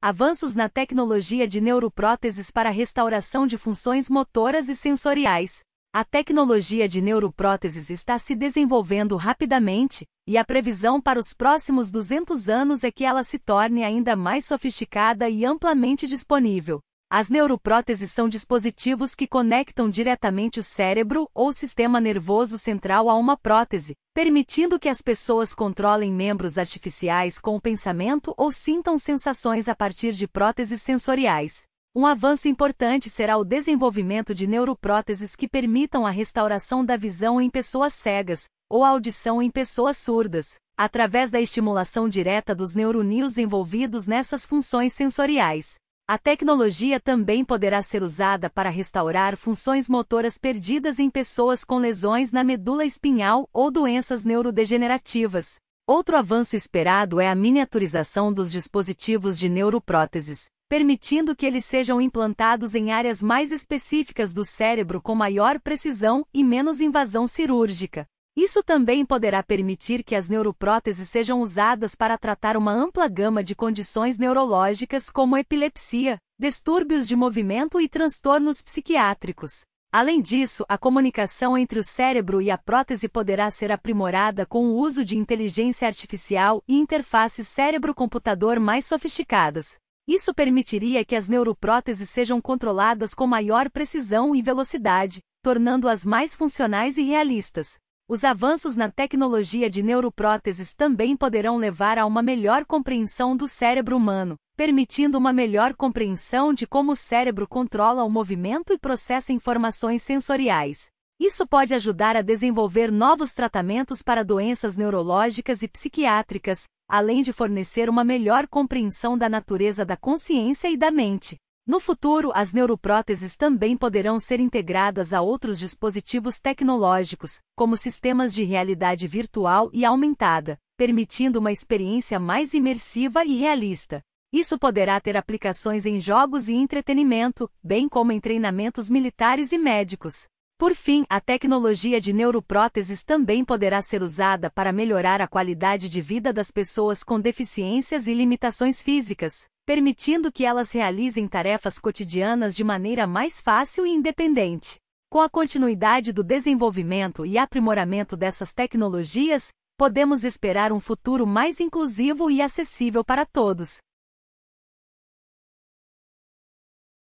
Avanços na tecnologia de neuropróteses para restauração de funções motoras e sensoriais. A tecnologia de neuropróteses está se desenvolvendo rapidamente, e a previsão para os próximos 200 anos é que ela se torne ainda mais sofisticada e amplamente disponível. As neuropróteses são dispositivos que conectam diretamente o cérebro ou sistema nervoso central a uma prótese, permitindo que as pessoas controlem membros artificiais com o pensamento ou sintam sensações a partir de próteses sensoriais. Um avanço importante será o desenvolvimento de neuropróteses que permitam a restauração da visão em pessoas cegas ou audição em pessoas surdas, através da estimulação direta dos neurônios envolvidos nessas funções sensoriais. A tecnologia também poderá ser usada para restaurar funções motoras perdidas em pessoas com lesões na medula espinhal ou doenças neurodegenerativas. Outro avanço esperado é a miniaturização dos dispositivos de neuropróteses, permitindo que eles sejam implantados em áreas mais específicas do cérebro com maior precisão e menos invasão cirúrgica. Isso também poderá permitir que as neuropróteses sejam usadas para tratar uma ampla gama de condições neurológicas como epilepsia, distúrbios de movimento e transtornos psiquiátricos. Além disso, a comunicação entre o cérebro e a prótese poderá ser aprimorada com o uso de inteligência artificial e interfaces cérebro-computador mais sofisticadas. Isso permitiria que as neuropróteses sejam controladas com maior precisão e velocidade, tornando-as mais funcionais e realistas. Os avanços na tecnologia de neuropróteses também poderão levar a uma melhor compreensão do cérebro humano, permitindo uma melhor compreensão de como o cérebro controla o movimento e processa informações sensoriais. Isso pode ajudar a desenvolver novos tratamentos para doenças neurológicas e psiquiátricas, além de fornecer uma melhor compreensão da natureza da consciência e da mente. No futuro, as neuropróteses também poderão ser integradas a outros dispositivos tecnológicos, como sistemas de realidade virtual e aumentada, permitindo uma experiência mais imersiva e realista. Isso poderá ter aplicações em jogos e entretenimento, bem como em treinamentos militares e médicos. Por fim, a tecnologia de neuropróteses também poderá ser usada para melhorar a qualidade de vida das pessoas com deficiências e limitações físicas, permitindo que elas realizem tarefas cotidianas de maneira mais fácil e independente. Com a continuidade do desenvolvimento e aprimoramento dessas tecnologias, podemos esperar um futuro mais inclusivo e acessível para todos.